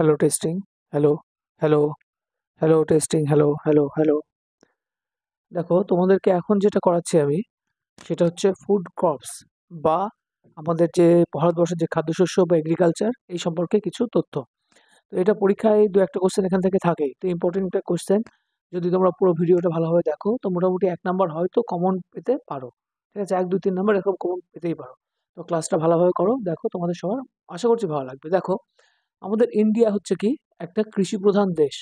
Hello testing hello hello hello testing hello hello hello দেখো তোমাদেরকে এখন যেটা করাচ্ছি আমি সেটা হচ্ছে ফুড ক্রপস বা আমাদের যে ভারতবর্ষের যে খাদ্যশস্য বা এগ্রিকালচার এই সম্পর্কে কিছু তথ্য তো এটা পরীক্ষায় দু একটা কোশ্চেন এখান থেকে থাকে তো ইম্পর্টেন্ট একটা কোশ্চেন যদি তোমরা পুরো ভিডিওটা ভালোভাবে দেখো তো মোটামুটি এক নাম্বার হয়তো কমন পেতে পারো ঠিক আছে এক দুই তিন নাম্বার এরকম কমন পেতেই পারো তো ক্লাসটা ভালোভাবে করো দেখো তোমাদের সবার আশা করছি ভালো লাগবে দেখো আমাদের ইন্ডিয়া হচ্ছে কি একটা কৃষি প্রধান দেশ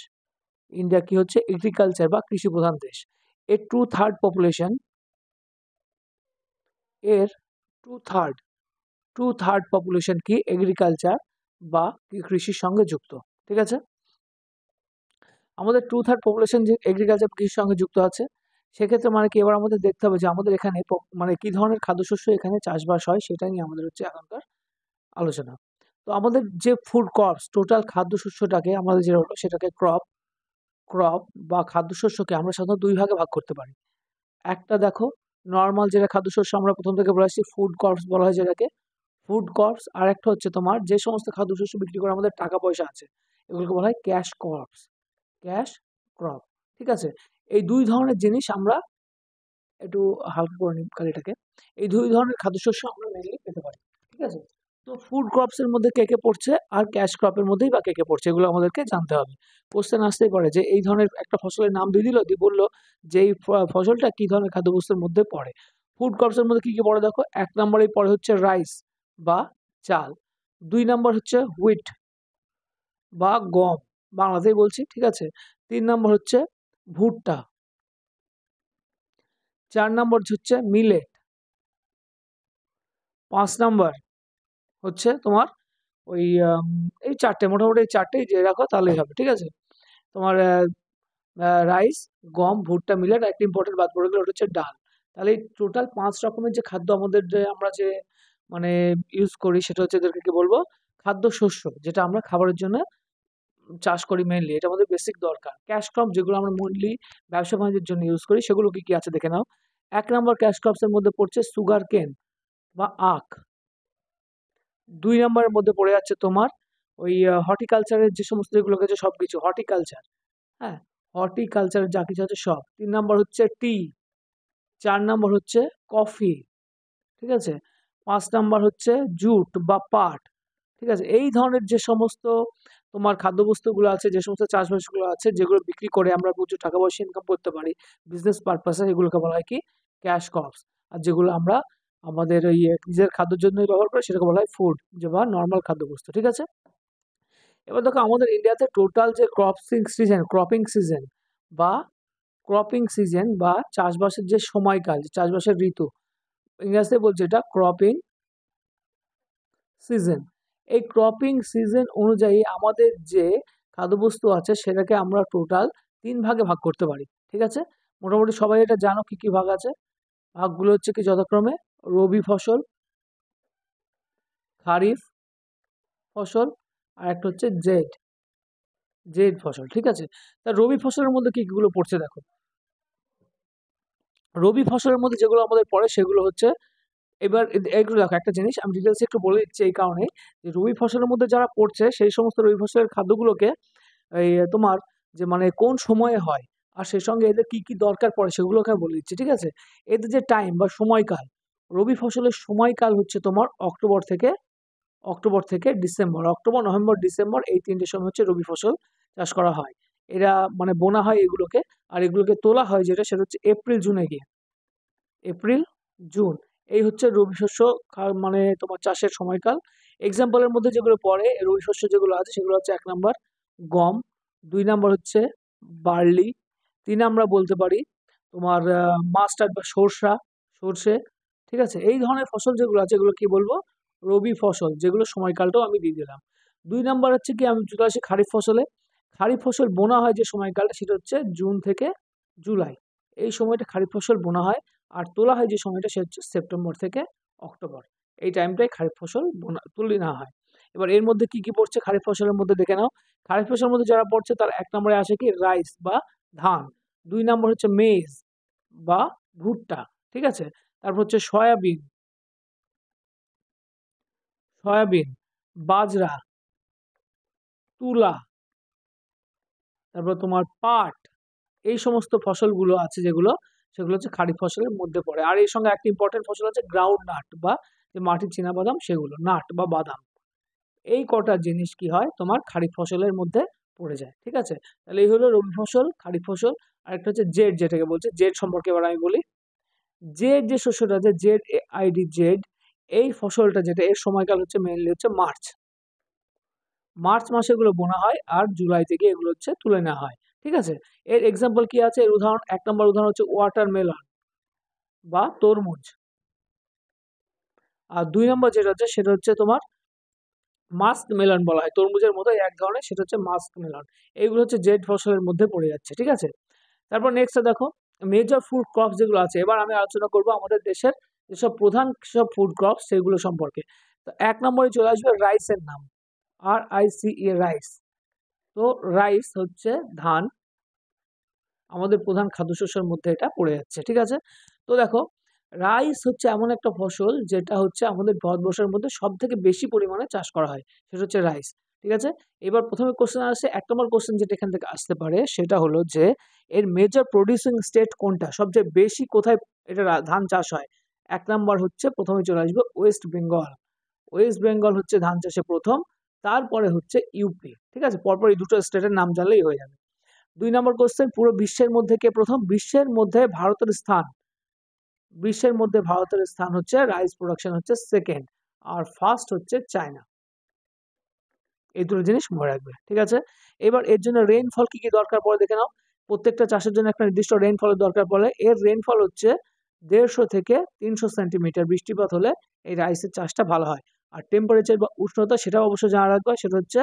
ইন্ডিয়া কি হচ্ছে এগ্রিকালচার বা কৃষি প্রধান দেশ এর টু থার্ড পপুলেশন এর two third two third population কি এগ্রিকালচার বা কৃষির সঙ্গে যুক্ত ঠিক আছে আমাদের টু থার্ড পপুলেশন যে এগ্রিকালচার কৃষির সঙ্গে যুক্ত আছে সেক্ষেত্রে মানে কি এবার আমাদের দেখতে হবে যে আমাদের এখানে মানে কি ধরনের খাদ্যশস্য এখানে চাষবাস হয় সেটা নিয়ে আমাদের হচ্ছে এখনকার আলোচনা তো আমাদের যে ফুড ক্রপস টোটাল খাদ্যশস্যটাকে আমাদের যেটা হলো সেটাকে ক্রপ ক্রপ বা খাদ্যশস্যকে আমরা সাধারণত দুই ভাগে ভাগ করতে পারি একটা দেখো নর্মাল যেটা খাদ্যশস্য আমরা প্রথম থেকে বলে আসছি ফুড ক্রপস বলা হয় যেটাকে ফুড ক্রপস আর একটা হচ্ছে তোমার যে সমস্ত খাদ্যশস্য বিক্রি করে আমাদের টাকা পয়সা আছে এগুলোকে বলা হয় ক্যাশ ক্রপস ক্যাশ ক্রপ ঠিক আছে এই দুই ধরনের জিনিস আমরা একটু হালকা করে নিই এটাকে এই দুই ধরনের খাদ্যশস্য আমরা মেনলি পেতে পারি ঠিক আছে তো ফুড ক্রপসের মধ্যে কে কে পড়ছে আর ক্যাশ ক্রপের মধ্যেই বা কে কে পড়ছে এগুলো আমাদেরকে জানতে হবে কোশ্চেন আসতেই পারে যে এই ধরনের একটা ফসলের নাম দিয়ে দিল দিয়ে বললো যে এই ফসলটা কী ধরনের খাদ্যবস্তুর মধ্যে পড়ে ফুড ক্রপসের মধ্যে কী কী পড়ে দেখো এক নম্বরেই পড়ে হচ্ছে রাইস বা চাল দুই নম্বর হচ্ছে হুইট বা গম বাংলাতেই বলছি ঠিক আছে তিন নম্বর হচ্ছে ভুট্টা চার নম্বর হচ্ছে মিলেট পাঁচ নম্বর হচ্ছে তোমার ওই এই চারটে মোটামুটি এই চারটে যে রাখো তাহলেই হবে ঠিক আছে তোমার রাইস গম ভুট্টা মিলেট একটা ইম্পর্টেন্ট বাদ পড়ে গেলে ওটা হচ্ছে ডাল তাহলে এই টোটাল পাঁচ রকমের যে খাদ্য আমাদের যে আমরা যে মানে ইউজ করি সেটা হচ্ছে এদেরকে কি বলবো খাদ্য শস্য যেটা আমরা খাবারের জন্য চাষ করি মেনলি এটা আমাদের বেসিক দরকার ক্যাশ ক্রপ যেগুলো আমরা মেনলি ব্যবসা বাণিজ্যের জন্য ইউজ করি সেগুলো কি কি আছে দেখে নাও এক নম্বর ক্যাশ ক্রপসের মধ্যে পড়ছে সুগার কেন বা আখ দুই নম্বরের মধ্যে পড়ে যাচ্ছে তোমার ওই হর্টিকালচারের যে সমস্ত যেগুলো গেছে সব কিছু হর্টিকালচার হ্যাঁ হর্টিকালচারের যা কিছু আছে সব তিন নম্বর হচ্ছে টি চার নম্বর হচ্ছে কফি ঠিক আছে পাঁচ নম্বর হচ্ছে জুট বা পাট ঠিক আছে এই ধরনের যে সমস্ত তোমার খাদ্যবস্তুগুলো আছে যে সমস্ত চাষবাসগুলো আছে যেগুলো বিক্রি করে আমরা প্রচুর টাকা পয়সা ইনকাম করতে পারি বিজনেস পারপাসে এগুলোকে বলা হয় কি ক্যাশ ক্রপস আর যেগুলো আমরা আমাদের ওই নিজের খাদ্যের জন্য ব্যবহার করে সেটাকে বলা হয় ফুড যে বা নর্মাল খাদ্যবস্তু ঠিক আছে এবার দেখো আমাদের ইন্ডিয়াতে টোটাল যে ক্রপসিং সিজন ক্রপিং সিজন বা ক্রপিং সিজন বা চাষবাসের যে সময়কাল চাষবাসের ঋতু ইংরেজিতে বলছে এটা ক্রপিং সিজন এই ক্রপিং সিজন অনুযায়ী আমাদের যে খাদ্যবস্তু আছে সেটাকে আমরা টোটাল তিন ভাগে ভাগ করতে পারি ঠিক আছে মোটামুটি সবাই এটা জানো কী কী ভাগ আছে ভাগগুলো হচ্ছে কি যথাক্রমে রবি ফসল খারিফ ফসল আর একটা হচ্ছে জেড জেড ফসল ঠিক আছে তা রবি ফসলের মধ্যে কী কীগুলো পড়ছে দেখো রবি ফসলের মধ্যে যেগুলো আমাদের পড়ে সেগুলো হচ্ছে এবার এগুলো দেখো একটা জিনিস আমি ডিটেলসে একটু বলে দিচ্ছি এই কারণে যে রবি ফসলের মধ্যে যারা পড়ছে সেই সমস্ত রবি ফসলের খাদ্যগুলোকে এই তোমার যে মানে কোন সময়ে হয় আর সেই সঙ্গে এদের কি কি দরকার পড়ে সেগুলোকে বলে দিচ্ছি ঠিক আছে এদের যে টাইম বা সময়কাল রবি ফসলের সময়কাল হচ্ছে তোমার অক্টোবর থেকে অক্টোবর থেকে ডিসেম্বর অক্টোবর নভেম্বর ডিসেম্বর এই তিনটে সময় হচ্ছে রবি ফসল চাষ করা হয় এরা মানে বোনা হয় এগুলোকে আর এগুলোকে তোলা হয় যেটা সেটা হচ্ছে এপ্রিল জুনে গিয়ে এপ্রিল জুন এই হচ্ছে রবি শস্য মানে তোমার চাষের সময়কাল এক্সাম্পলের মধ্যে যেগুলো পড়ে রবি শস্য যেগুলো আছে সেগুলো হচ্ছে এক নম্বর গম দুই নম্বর হচ্ছে বার্লি তিন আমরা বলতে পারি তোমার মাস্টার্ড বা সর্ষা সর্ষে ঠিক আছে এই ধরনের ফসল যেগুলো আছে এগুলো কী বলবো রবি ফসল যেগুলো সময়কালটাও আমি দিয়ে দিলাম দুই নাম্বার হচ্ছে কি আমি চলে আসি খারিফ ফসলে খারিফ ফসল বোনা হয় যে সময়কালটা সেটা হচ্ছে জুন থেকে জুলাই এই সময়টা খারিফ ফসল বোনা হয় আর তোলা হয় যে সময়টা সেটা হচ্ছে সেপ্টেম্বর থেকে অক্টোবর এই টাইমটাই খারিফ ফসল বোনা তুলে না হয় এবার এর মধ্যে কি কি পড়ছে খারিফ ফসলের মধ্যে দেখে নাও খারিফ ফসলের মধ্যে যারা পড়ছে তার এক নম্বরে আসে কি রাইস বা ধান দুই নম্বর হচ্ছে মেজ বা ভুট্টা ঠিক আছে তারপর হচ্ছে সয়াবিন সয়াবিন বাজরা তুলা তারপর তোমার পাট এই সমস্ত ফসলগুলো আছে যেগুলো সেগুলো হচ্ছে খারিফ ফসলের মধ্যে পড়ে আর এই সঙ্গে একটা ইম্পর্টেন্ট ফসল হচ্ছে গ্রাউন্ড নাট বা যে মাটির বাদাম সেগুলো নাট বা বাদাম এই কটা জিনিস কি হয় তোমার খারিফ ফসলের মধ্যে পড়ে যায় ঠিক আছে তাহলে এই হলো রবি ফসল খারিফ ফসল আর একটা হচ্ছে জেড যেটাকে বলছে জেড সম্পর্কে এবার আমি বলি যে যে শস্যটা আছে জেড আইডি জেড এই ফসলটা যেটা এর সময়কাল হচ্ছে মেনলি হচ্ছে মার্চ মার্চ মাসে এগুলো বোনা হয় আর জুলাই থেকে এগুলো হচ্ছে তুলে নেওয়া হয় ঠিক আছে এর এক্সাম্পল কি আছে এর উদাহরণ এক নম্বর উদাহরণ হচ্ছে ওয়াটারমেলন বা তরমুজ আর দুই নম্বর যেটা আছে সেটা হচ্ছে তোমার মাস্ক মেলন বলা হয় তরমুজের মতো এক ধরনের সেটা হচ্ছে মাস্ক মেলন এইগুলো হচ্ছে জেড ফসলের মধ্যে পড়ে যাচ্ছে ঠিক আছে তারপর নেক্সটটা দেখো মেজর ফুড ক্রপস যেগুলো আছে এবার আমি আলোচনা করব আমাদের দেশের যেসব প্রধান সব ফুড ক্রপস সেগুলো সম্পর্কে তো এক নম্বরে চলে আসবে রাইসের নাম আর আইসিএ রাইস তো রাইস হচ্ছে ধান আমাদের প্রধান খাদ্যশস্যের মধ্যে এটা পড়ে যাচ্ছে ঠিক আছে তো দেখো রাইস হচ্ছে এমন একটা ফসল যেটা হচ্ছে আমাদের ভারতবর্ষের মধ্যে সব থেকে বেশি পরিমাণে চাষ করা হয় সেটা হচ্ছে রাইস ঠিক আছে এবার প্রথমে কোশ্চেন আসে এক নম্বর কোশ্চেন যেটা এখান থেকে আসতে পারে সেটা হলো যে এর মেজর প্রডিউসিং স্টেট কোনটা সবচেয়ে বেশি কোথায় এটা ধান চাষ হয় এক নম্বর হচ্ছে প্রথমে চলে আসবে ওয়েস্ট বেঙ্গল ওয়েস্ট বেঙ্গল হচ্ছে ধান চাষে প্রথম তারপরে হচ্ছে ইউপি ঠিক আছে পরপর এই দুটো স্টেটের নাম জানলেই হয়ে যাবে দুই নম্বর কোশ্চেন পুরো বিশ্বের মধ্যে কে প্রথম বিশ্বের মধ্যে ভারতের স্থান বিশ্বের মধ্যে ভারতের স্থান হচ্ছে রাইস প্রোডাকশন হচ্ছে সেকেন্ড আর ফার্স্ট হচ্ছে চায়না এই দুটো জিনিস মনে রাখবে ঠিক আছে এবার এর জন্য রেইনফল কী কী দরকার পড়ে দেখে নাও প্রত্যেকটা চাষের জন্য একটা নির্দিষ্ট রেইনফলের দরকার পড়ে এর রেইনফল হচ্ছে দেড়শো থেকে তিনশো সেন্টিমিটার বৃষ্টিপাত হলে এই রাইসের চাষটা ভালো হয় আর টেম্পারেচার বা উষ্ণতা সেটাও অবশ্যই জানা রাখবে সেটা হচ্ছে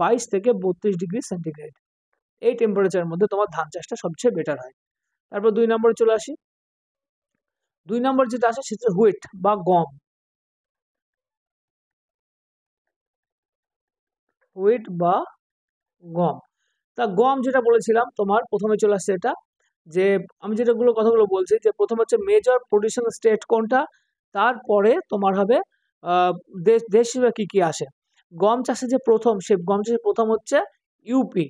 বাইশ থেকে বত্রিশ ডিগ্রি সেন্টিগ্রেড এই টেম্পারেচারের মধ্যে তোমার ধান চাষটা সবচেয়ে বেটার হয় তারপর দুই নম্বরে চলে আসি দুই নম্বর যেটা আসে সেটা হুইট বা গম হুইট বা গম তা গম যেটা বলেছিলাম তোমার প্রথমে চলে আসছে এটা যে আমি যেটাগুলো কথাগুলো বলছি যে প্রথম হচ্ছে মেজর প্রডিউশন স্টেট কোনটা তারপরে তোমার হবে দেশ দেশ হিসেবে কী কী আসে গম চাষে যে প্রথম সে গম চাষে প্রথম হচ্ছে ইউপি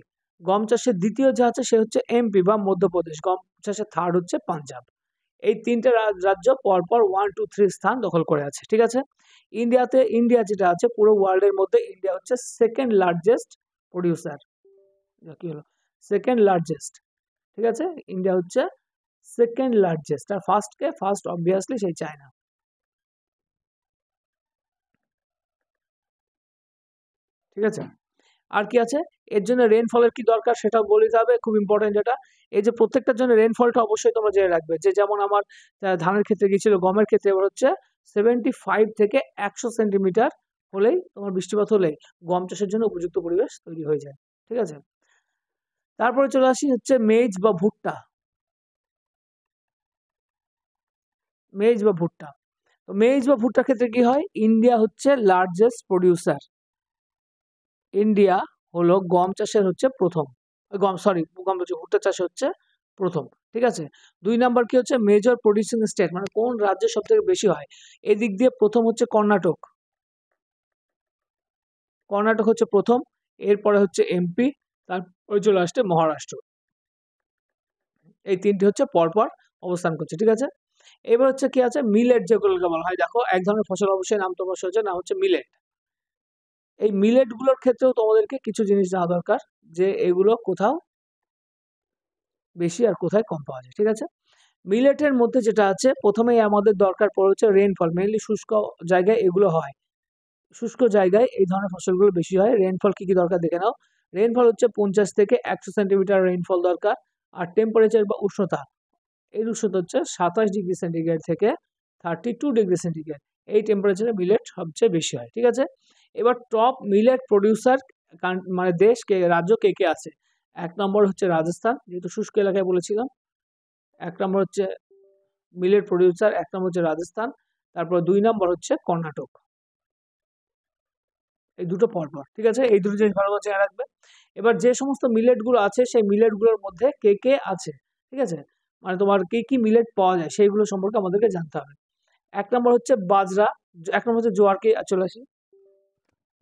গম চাষের দ্বিতীয় যে আছে সে হচ্ছে এমপি বা মধ্যপ্রদেশ গম চাষের থার্ড হচ্ছে পাঞ্জাব এই তিনটে রাজ্য পরপর ওয়ান টু থ্রি স্থান দখল করে আছে ঠিক আছে ইন্ডিয়াতে ইন্ডিয়া যেটা আছে পুরো ওয়ার্ল্ডের মধ্যে ইন্ডিয়া হচ্ছে সেকেন্ড লার্জেস্ট প্রডিউসার কী হলো সেকেন্ড লার্জেস্ট ঠিক আছে ইন্ডিয়া হচ্ছে সেকেন্ড লার্জেস্ট আর ফার্স্টকে ফার্স্ট অবভিয়াসলি সেই চায়না ঠিক আছে আর কি আছে এর জন্য রেনফলের কি দরকার সেটাও বলে যাবে খুব ইম্পর্টেন্ট যেটা এই যে প্রত্যেকটার জন্য রেনফলটা অবশ্যই তোমরা জেনে রাখবে যে যেমন আমার ধানের ক্ষেত্রে গিয়েছিল গমের ক্ষেত্রে এবার হচ্ছে সেভেন্টি ফাইভ থেকে একশো সেন্টিমিটার হলেই তোমার বৃষ্টিপাত হলেই গম চাষের জন্য উপযুক্ত পরিবেশ তৈরি হয়ে যায় ঠিক আছে তারপরে চলে আসি হচ্ছে মেজ বা ভুট্টা মেজ বা ভুট্টা তো মেজ বা ভুট্টার ক্ষেত্রে কি হয় ইন্ডিয়া হচ্ছে লার্জেস্ট প্রডিউসার ইন্ডিয়া হলো গম চাষের হচ্ছে প্রথম গম সরি গম বলছি ভুট্টা চাষ হচ্ছে প্রথম ঠিক আছে দুই নাম্বার কি হচ্ছে মেজর প্রডিউসিং স্টেট মানে কোন রাজ্যে সব থেকে বেশি হয় এদিক দিয়ে প্রথম হচ্ছে কর্ণাটক কর্ণাটক হচ্ছে প্রথম এরপরে হচ্ছে এমপি তারপরে চলে আসছে মহারাষ্ট্র এই তিনটি হচ্ছে পরপর অবস্থান করছে ঠিক আছে এবার হচ্ছে কি আছে মিলেট যেগুলোকে বলা হয় দেখো এক ধরনের ফসল অবশ্যই নাম তোমার হচ্ছে নাম হচ্ছে মিলেট এই মিলেটগুলোর ক্ষেত্রেও তোমাদেরকে কিছু জিনিস জানা দরকার যে এগুলো কোথাও বেশি আর কোথায় কম পাওয়া যায় ঠিক আছে মিলেটের মধ্যে যেটা আছে প্রথমেই আমাদের দরকার হচ্ছে রেইনফল মেনলি শুষ্ক জায়গায় এগুলো হয় শুষ্ক জায়গায় এই ধরনের ফসলগুলো বেশি হয় রেইনফল কী কী দরকার দেখে নাও রেইনফল হচ্ছে পঞ্চাশ থেকে একশো সেন্টিমিটার রেইনফল দরকার আর টেম্পারেচার বা উষ্ণতা এর উষ্ণতা হচ্ছে সাতাশ ডিগ্রি সেন্টিগ্রেড থেকে থার্টি টু ডিগ্রি সেন্টিগ্রেড এই টেম্পারেচারে মিলেট সবচেয়ে বেশি হয় ঠিক আছে এবার টপ মিলেট প্রডিউসার মানে দেশ কে রাজ্য কে কে আছে এক নম্বর হচ্ছে রাজস্থান যেহেতু শুষ্ক এলাকায় বলেছিলাম এক নম্বর হচ্ছে মিলেট প্রডিউসার এক নম্বর হচ্ছে রাজস্থান তারপর দুই নম্বর হচ্ছে কর্ণাটক এই দুটো পরপর ঠিক আছে এই দুটো জিনিস ভালো করে চেয়ে রাখবে এবার যে সমস্ত মিলেটগুলো আছে সেই মিলেটগুলোর মধ্যে কে কে আছে ঠিক আছে মানে তোমার কি কি মিলেট পাওয়া যায় সেইগুলো সম্পর্কে আমাদেরকে জানতে হবে এক নম্বর হচ্ছে বাজরা এক নম্বর হচ্ছে জোয়ারকে চলে আসি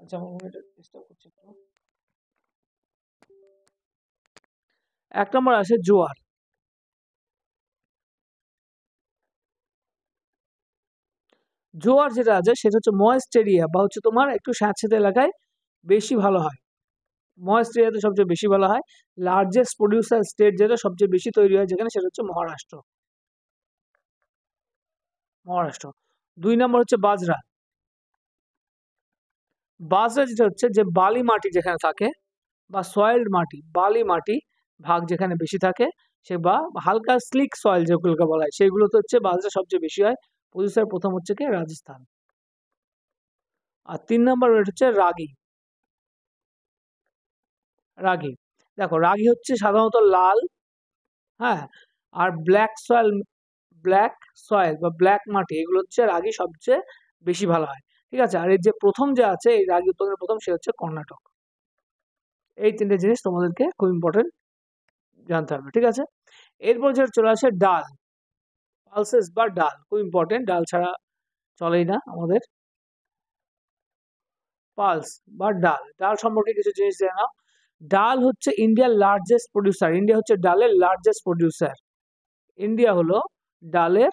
আচ্ছা, এক নম্বর আছে জোয়ার জোয়ার যেটা আছে সেটা হচ্ছে ময়েস্ট এরিয়া বা হচ্ছে তোমার একটু স্যাঁতস্যাঁতে এলাকায় বেশি ভালো হয় ময়েস্ট এরিয়াতে সবচেয়ে বেশি ভালো হয় লার্জেস্ট প্রডিউসার স্টেট যেটা সবচেয়ে বেশি তৈরি হয় যেখানে সেটা হচ্ছে মহারাষ্ট্র মহারাষ্ট্র দুই নম্বর হচ্ছে বাজরা বাজরা যেটা হচ্ছে যে বালি মাটি যেখানে থাকে বা সয়েলড মাটি বালি মাটি ভাগ যেখানে বেশি থাকে সে বা হালকা স্লিক সয়েল যেগুলোকে বলা হয় সেগুলোতে হচ্ছে বাজরা সবচেয়ে বেশি হয় প্রডিউসার প্রথম হচ্ছে কি রাজস্থান আর তিন নম্বর রেট হচ্ছে রাগি রাগি দেখো রাগি হচ্ছে সাধারণত লাল হ্যাঁ আর ব্ল্যাক সয়েল ব্ল্যাক সয়েল বা ব্ল্যাক মাটি এগুলো হচ্ছে রাগি সবচেয়ে বেশি ভালো হয় ঠিক আছে আর এর যে প্রথম যে আছে এই রাগী উৎপাদনের প্রথম সে হচ্ছে কর্ণাটক এই তিনটে জিনিস তোমাদেরকে খুব ইম্পর্টেন্ট জানতে হবে ঠিক আছে এরপর যে চলে আসে ডাল পালসেস বা ডাল খুব ইম্পর্টেন্ট ডাল ছাড়া চলেই না আমাদের পালস বা ডাল ডাল সম্পর্কে কিছু জিনিস জেনে না ডাল হচ্ছে ইন্ডিয়ার লার্জেস্ট প্রডিউসার ইন্ডিয়া হচ্ছে ডালের লার্জেস্ট প্রডিউসার ইন্ডিয়া হলো ডালের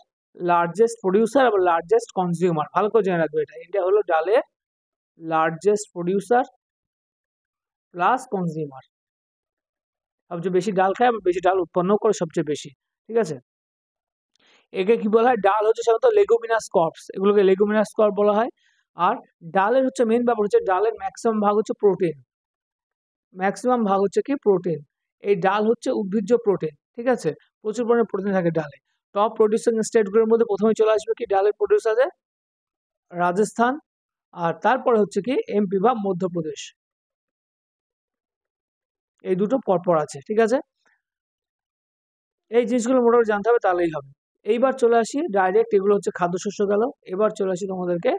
লার্জেস্ট প্রডিউসার এবং লার্জেস্ট কনজিউমার ভালো করে জেনে রাখবে এটা ইন্ডিয়া হলো ডালের লার্জেস্ট প্রডিউসার প্লাস কনজিউমার সবচেয়ে বেশি ডাল খায় বেশি ডাল উৎপন্ন করে সবচেয়ে বেশি ঠিক আছে একে কি বলা হয় ডাল হচ্ছে সাধারণত লেগুমিনাস কর্পস এগুলোকে লেগুমিনাস কর্প বলা হয় আর ডালের হচ্ছে মেন ব্যাপার হচ্ছে ডালের ম্যাক্সিমাম ভাগ হচ্ছে প্রোটিন ম্যাক্সিমাম ভাগ হচ্ছে কি প্রোটিন এই ডাল হচ্ছে উদ্ভিজ্জ প্রোটিন ঠিক আছে প্রচুর পরিমাণে প্রোটিন থাকে ডালে টপ প্রডিউসিং স্টেটগুলোর মধ্যে প্রথমে চলে আসবে কি ডালের প্রডিউসারে রাজস্থান আর তারপরে হচ্ছে কি এমপি বা মধ্যপ্রদেশ এই দুটো পরপর আছে ঠিক আছে এই জিনিসগুলো মোটামুটি জানতে হবে তাহলেই হবে এইবার চলে আসি ডাইরেক্ট এগুলো হচ্ছে খাদ্যশস্য গেল এবার চলে আসি তোমাদেরকে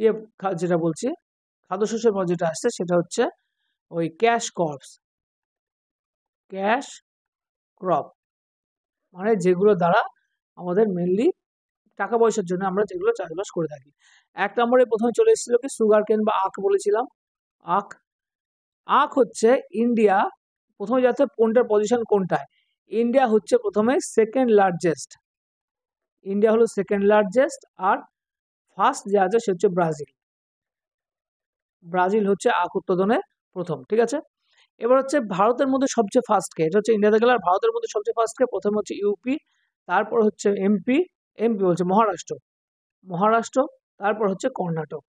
ইয়ে যেটা বলছি খাদ্যশস্যের পর যেটা আসছে সেটা হচ্ছে ওই ক্যাশ ক্রপস ক্যাশ ক্রপ মানে যেগুলো দ্বারা আমাদের মেনলি টাকা পয়সার জন্য আমরা যেগুলো চাষবাস করে থাকি এক নম্বরে প্রথমে চলে এসেছিল কি সুগার কেন বা আখ বলেছিলাম আখ আখ হচ্ছে ইন্ডিয়া প্রথমে যাচ্ছে কোনটার পজিশন কোনটায় ইন্ডিয়া হচ্ছে প্রথমে সেকেন্ড লার্জেস্ট ইন্ডিয়া হলো সেকেন্ড লার্জেস্ট আর ফার্স্ট যে আছে সে হচ্ছে ব্রাজিল ব্রাজিল হচ্ছে আখ উৎপাদনে প্রথম ঠিক আছে এবার হচ্ছে ভারতের মধ্যে সবচেয়ে ফার্স্ট কে এটা হচ্ছে ইন্ডিয়াতে গেলে আর ভারতের মধ্যে সবচেয়ে ফার্স্ট কে প্রথম হচ্ছে ইউপি তারপর হচ্ছে এমপি এমপি বলছে মহারাষ্ট্র মহারাষ্ট্র তারপর হচ্ছে কর্ণাটক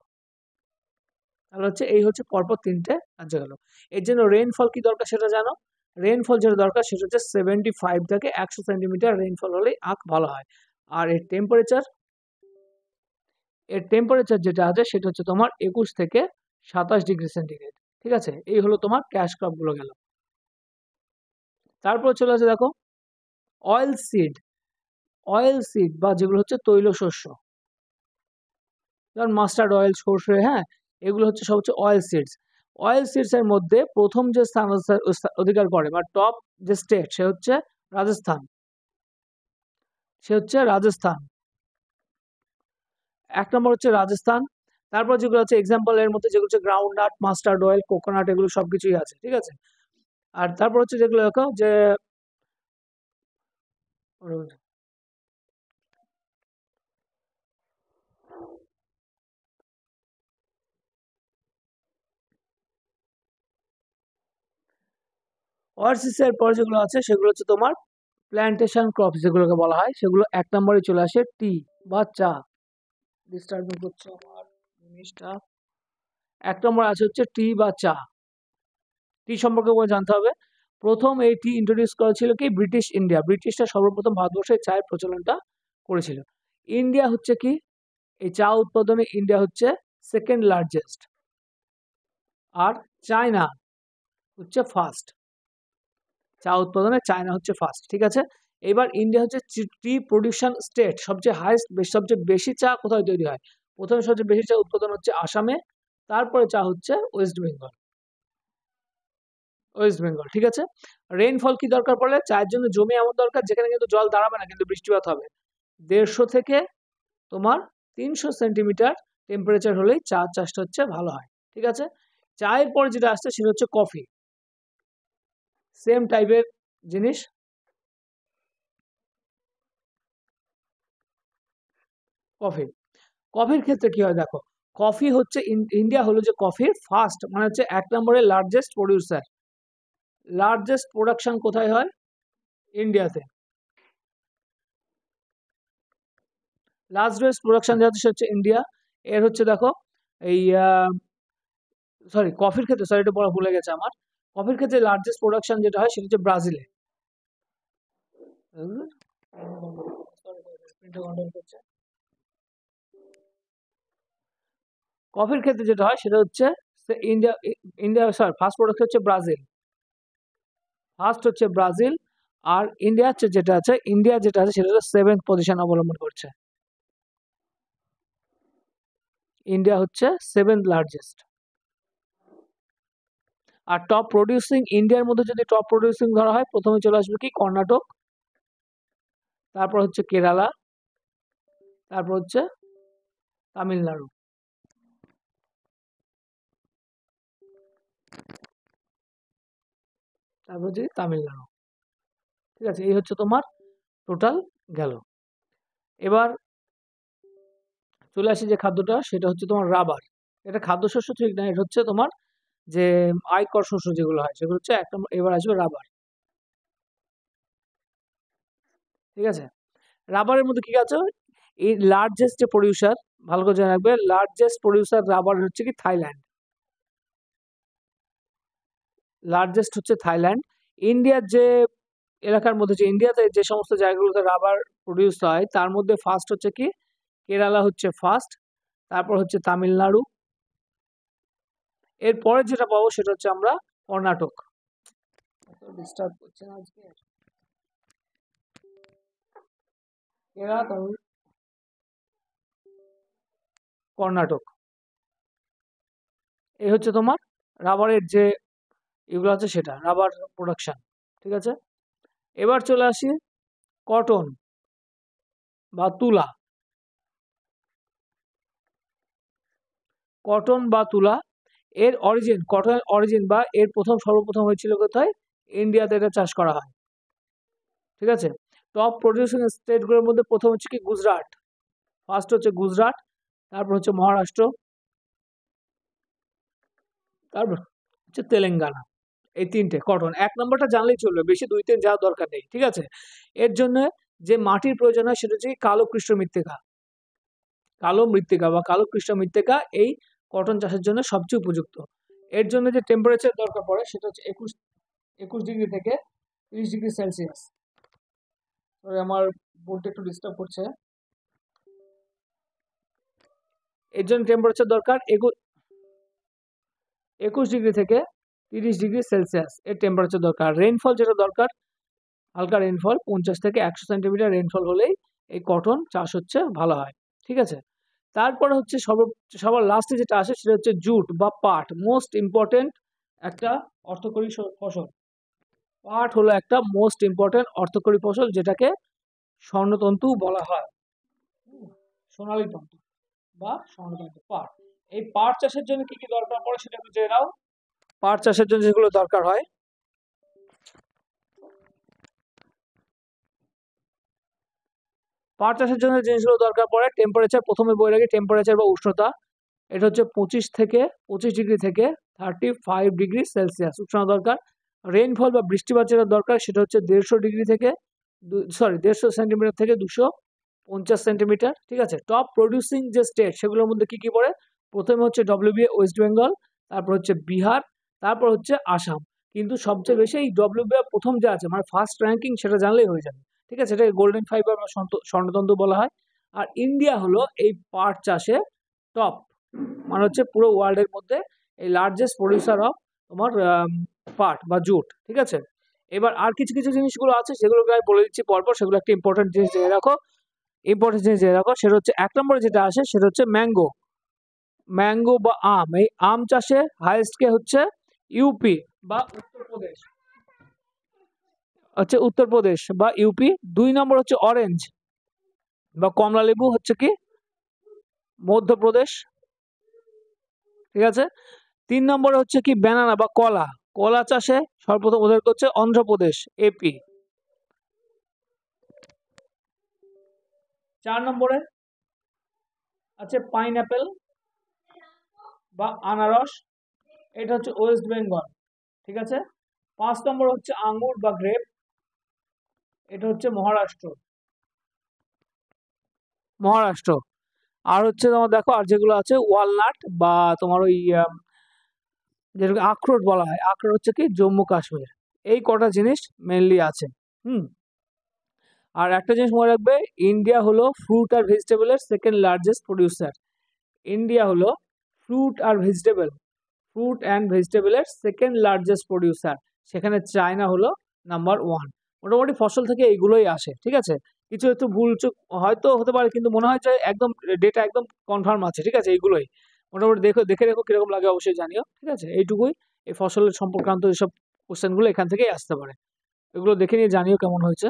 তাহলে হচ্ছে এই হচ্ছে পরপর তিনটে রাজ্য গেল এর জন্য রেইনফল কি দরকার সেটা জানো রেইনফল যেটা দরকার সেটা হচ্ছে সেভেন্টি ফাইভ থেকে একশো সেন্টিমিটার রেইনফল হলেই আখ ভালো হয় আর এর টেম্পারেচার এর টেম্পারেচার যেটা আছে সেটা হচ্ছে তোমার একুশ থেকে সাতাশ ডিগ্রি সেন্টিগ্রেড ঠিক আছে এই হলো তোমার ক্যাশ ক্রপগুলো গেল তারপর চলে আসে দেখো অয়েল সিড অয়েল সিড বা যেগুলো হচ্ছে তৈল শস্য যেমন মাস্টার্ড অয়েল সর্ষে হ্যাঁ এগুলো হচ্ছে সব হচ্ছে অয়েল সিডস অয়েল সিডসের মধ্যে প্রথম যে স্থান অধিকার করে বা টপ যে স্টেট সে হচ্ছে রাজস্থান সে হচ্ছে রাজস্থান এক নম্বর হচ্ছে রাজস্থান তারপর যেগুলো আছে এক্সাম্পল এর মধ্যে যেগুলো হচ্ছে গ্রাউন্ড মাস্টার্ড অয়েল কোকোনাট এগুলো সব কিছুই আছে ঠিক আছে আর তারপর হচ্ছে যেগুলো দেখো যে ওয়ার্সিসের পর যেগুলো আছে সেগুলো হচ্ছে তোমার প্ল্যান্টেশন ক্রপ যেগুলোকে বলা হয় সেগুলো এক নম্বরে চলে আসে টি বা চা ডিস্টার্ব করছে আমার জিনিসটা এক নম্বর আছে হচ্ছে টি বা চা টি সম্পর্কে করে জানতে হবে প্রথম এই টি ইন্ট্রোডিউস করেছিল কি ব্রিটিশ ইন্ডিয়া ব্রিটিশরা সর্বপ্রথম ভারতবর্ষে চায়ের প্রচলনটা করেছিল ইন্ডিয়া হচ্ছে কি এই চা উৎপাদনে ইন্ডিয়া হচ্ছে সেকেন্ড লার্জেস্ট আর চায়না হচ্ছে ফার্স্ট চা উৎপাদনে চায়না হচ্ছে ফার্স্ট ঠিক আছে এবার ইন্ডিয়া হচ্ছে টি প্রোডিউশন স্টেট সবচেয়ে হাইস্ট সবচেয়ে বেশি চা কোথায় তৈরি হয় প্রথমে সবচেয়ে বেশি চা উৎপাদন হচ্ছে আসামে তারপরে চা হচ্ছে ওয়েস্ট বেঙ্গল ওয়েস্ট বেঙ্গল ঠিক আছে রেইনফল কি দরকার পড়লে চায়ের জন্য জমি এমন দরকার যেখানে কিন্তু জল দাঁড়াবে না কিন্তু বৃষ্টিপাত হবে দেড়শো থেকে তোমার তিনশো সেন্টিমিটার টেম্পারেচার হলেই চা চাষটা হচ্ছে ভালো হয় ঠিক আছে চায়ের পর যেটা আসছে সেটা হচ্ছে কফি সেম টাইপের জিনিস কফি কফির ক্ষেত্রে কী হয় দেখো কফি হচ্ছে ইন্ডিয়া হলো যে কফির ফার্স্ট মানে হচ্ছে এক নম্বরে লার্জেস্ট প্রডিউসার লার্জেস্ট প্রোডাকশন কোথায় হয় ইন্ডিয়াতে লার্জেস্ট প্রোডাকশন যাচ্ছে হচ্ছে ইন্ডিয়া এর হচ্ছে দেখো এই সরি কফির ক্ষেত্রে সরি এটা বলা ভুলে গেছে আমার কফির ক্ষেত্রে লার্জেস্ট প্রোডাকশন যেটা হয় সেটা হচ্ছে ব্রাজিলে হ্যাঁ? কফির ক্ষেত্রে যেটা হয় সেটা হচ্ছে India India sorry first product হচ্ছে ব্রাজিল ফার্স্ট হচ্ছে ব্রাজিল আর ইন্ডিয়া হচ্ছে যেটা আছে ইন্ডিয়া যেটা আছে সেটা হচ্ছে সেভেন্থ পজিশন অবলম্বন করছে ইন্ডিয়া হচ্ছে সেভেন্থ লার্জেস্ট আর টপ প্রডিউসিং ইন্ডিয়ার মধ্যে যদি টপ প্রডিউসিং ধরা হয় প্রথমে চলে আসবে কি কর্ণাটক তারপর হচ্ছে কেরালা তারপর হচ্ছে তামিলনাড়ু তারপর হচ্ছে তামিলনাড়ু ঠিক আছে এই হচ্ছে তোমার টোটাল গেল এবার চলে আসি যে খাদ্যটা সেটা হচ্ছে তোমার রাবার এটা খাদ্যশস্য ঠিক না এটা হচ্ছে তোমার যে আয়কর শস্য যেগুলো হয় সেগুলো হচ্ছে একটা এবার আসবে রাবার ঠিক আছে রাবারের মধ্যে কি আছে এই লার্জেস্ট যে প্রডিউসার ভালো করে জেনে রাখবে লার্জেস্ট প্রডিউসার রাবার হচ্ছে কি থাইল্যান্ড লার্জেস্ট হচ্ছে থাইল্যান্ড ইন্ডিয়ার যে এলাকার মধ্যে যে ইন্ডিয়াতে যে সমস্ত জায়গাগুলোতে রাবার প্রডিউস হয় তার মধ্যে ফার্স্ট হচ্ছে কি কেরালা হচ্ছে ফার্স্ট তারপর হচ্ছে তামিলনাড়ু এরপরে যেটা পাবো সেটা হচ্ছে আমরা কর্ণাটক কর্ণাটক এই হচ্ছে তোমার রাবারের যে এগুলো হচ্ছে সেটা রাবার প্রোডাকশান ঠিক আছে এবার চলে আসি কটন বা তুলা কটন বা তুলা এর অরিজিন কটনের অরিজিন বা এর প্রথম সর্বপ্রথম হয়েছিল কোথায় ইন্ডিয়াতে এটা চাষ করা হয় ঠিক আছে টপ প্রডিউসিং স্টেটগুলোর মধ্যে প্রথম হচ্ছে কি গুজরাট ফার্স্ট হচ্ছে গুজরাট তারপর হচ্ছে মহারাষ্ট্র তারপর হচ্ছে তেলেঙ্গানা এই তিনটে কটন এক নম্বরটা জানলেই চলবে বেশি দুই তিন যাওয়ার দরকার নেই ঠিক আছে এর জন্য যে মাটির প্রয়োজন হয় সেটা হচ্ছে কালো কৃষ্ণ মৃত্তিকা কালো মৃত্তিকা বা কালো কৃষ্ণ মৃত্তিকা এই কটন চাষের জন্য সবচেয়ে উপযুক্ত এর জন্য যে টেম্পারেচার দরকার পড়ে সেটা হচ্ছে একুশ একুশ ডিগ্রি থেকে তিরিশ ডিগ্রি সেলসিয়াস আমার বোর্ডটা একটু ডিস্টার্ব করছে এর জন্য টেম্পারেচার দরকার একুশ ডিগ্রি থেকে তিরিশ ডিগ্রি সেলসিয়াস এর টেম্পারেচার দরকার রেইনফল যেটা দরকার হালকা রেইনফল পঞ্চাশ থেকে একশো সেন্টিমিটার রেইনফল হলেই এই কটন চাষ হচ্ছে ভালো হয় ঠিক আছে তারপরে হচ্ছে সব সবার লাস্টে যেটা আসে সেটা হচ্ছে জুট বা পাট মোস্ট ইম্পর্টেন্ট একটা অর্থকরী ফসল পাট হলো একটা মোস্ট ইম্পর্টেন্ট অর্থকরী ফসল যেটাকে স্বর্ণতন্তু বলা হয় সোনালী তন্তু বা স্বর্ণতন্তু পাট এই পাট চাষের জন্য কি কি দরকার পড়ে সেটা একটু জেনে নাও পাট চাষের জন্য যেগুলো দরকার হয় পাট চাষের জন্য জিনিসগুলো দরকার পড়ে টেম্পারেচার প্রথমে বই রাখি টেম্পারেচার বা উষ্ণতা এটা হচ্ছে পঁচিশ থেকে পঁচিশ ডিগ্রি থেকে থার্টি ফাইভ ডিগ্রি সেলসিয়াস উষ্ণতা দরকার রেইনফল বা বৃষ্টিপাত যেটা দরকার সেটা হচ্ছে দেড়শো ডিগ্রি থেকে সরি দেড়শো সেন্টিমিটার থেকে দুশো পঞ্চাশ সেন্টিমিটার ঠিক আছে টপ প্রডিউসিং যে স্টেট সেগুলোর মধ্যে কী কী পড়ে প্রথমে হচ্ছে ডব্লিউবিএ ওয়েস্ট বেঙ্গল তারপর হচ্ছে বিহার তারপর হচ্ছে আসাম কিন্তু সবচেয়ে বেশি এই ডব্লিউবিআর প্রথম যা আছে মানে ফার্স্ট র্যাঙ্কিং সেটা জানলেই হয়ে যাবে ঠিক আছে এটাকে গোল্ডেন ফাইবার বা স্বর্ণতন্ত্র বলা হয় আর ইন্ডিয়া হলো এই পাট চাষে টপ মানে হচ্ছে পুরো ওয়ার্ল্ডের মধ্যে এই লার্জেস্ট প্রডিউসার অফ তোমার পাট বা জুট ঠিক আছে এবার আর কিছু কিছু জিনিসগুলো আছে সেগুলোকে আমি বলে দিচ্ছি পরপর সেগুলো একটা ইম্পর্টেন্ট জিনিস জেনে রাখো ইম্পর্টেন্ট জিনিস জেনে রাখো সেটা হচ্ছে এক নম্বরে যেটা আসে সেটা হচ্ছে ম্যাঙ্গো ম্যাঙ্গো বা আম এই আম চাষে হায়েস্টকে হচ্ছে ইউপি বা উত্তরপ্রদেশ হচ্ছে উত্তরপ্রদেশ বা ইউপি দুই নম্বর হচ্ছে অরেঞ্জ বা কমলা লেবু হচ্ছে কি মধ্যপ্রদেশ ঠিক আছে তিন নম্বরে হচ্ছে কি ব্যানানা বা কলা কলা চাষে সর্বপ্রথম উদাহরণ হচ্ছে অন্ধ্রপ্রদেশ এপি চার নম্বরে আছে পাইনঅ্যাপেল বা আনারস এটা হচ্ছে ওয়েস্ট বেঙ্গল ঠিক আছে পাঁচ নম্বর হচ্ছে আঙ্গুর বা গ্রেপ এটা হচ্ছে মহারাষ্ট্র মহারাষ্ট্র আর হচ্ছে তোমার দেখো আর যেগুলো আছে ওয়ালনাট বা তোমার ওই যেটাকে আখরোট বলা হয় আখরোট হচ্ছে কি জম্মু কাশ্মীর এই কটা জিনিস মেনলি আছে হুম আর একটা জিনিস মনে রাখবে ইন্ডিয়া হলো ফ্রুট আর ভেজিটেবলের সেকেন্ড লার্জেস্ট প্রডিউসার ইন্ডিয়া হলো ফ্রুট আর ভেজিটেবল ফ্রুট অ্যান্ড ভেজিটেবলের সেকেন্ড লার্জেস্ট প্রডিউসার সেখানে চায়না হলো নাম্বার ওয়ান মোটামুটি ফসল থেকে এইগুলোই আসে ঠিক আছে কিছু একটু ভুলচুক হয়তো হতে পারে কিন্তু মনে হয় যে একদম ডেটা একদম কনফার্ম আছে ঠিক আছে এইগুলোই মোটামুটি দেখো দেখে রেখো কীরকম লাগে অবশ্যই জানিও ঠিক আছে এইটুকুই এই ফসলের সম্পর্কান্ত এইসব কোশ্চেনগুলো এখান থেকেই আসতে পারে এগুলো দেখে নিয়ে জানিও কেমন হয়েছে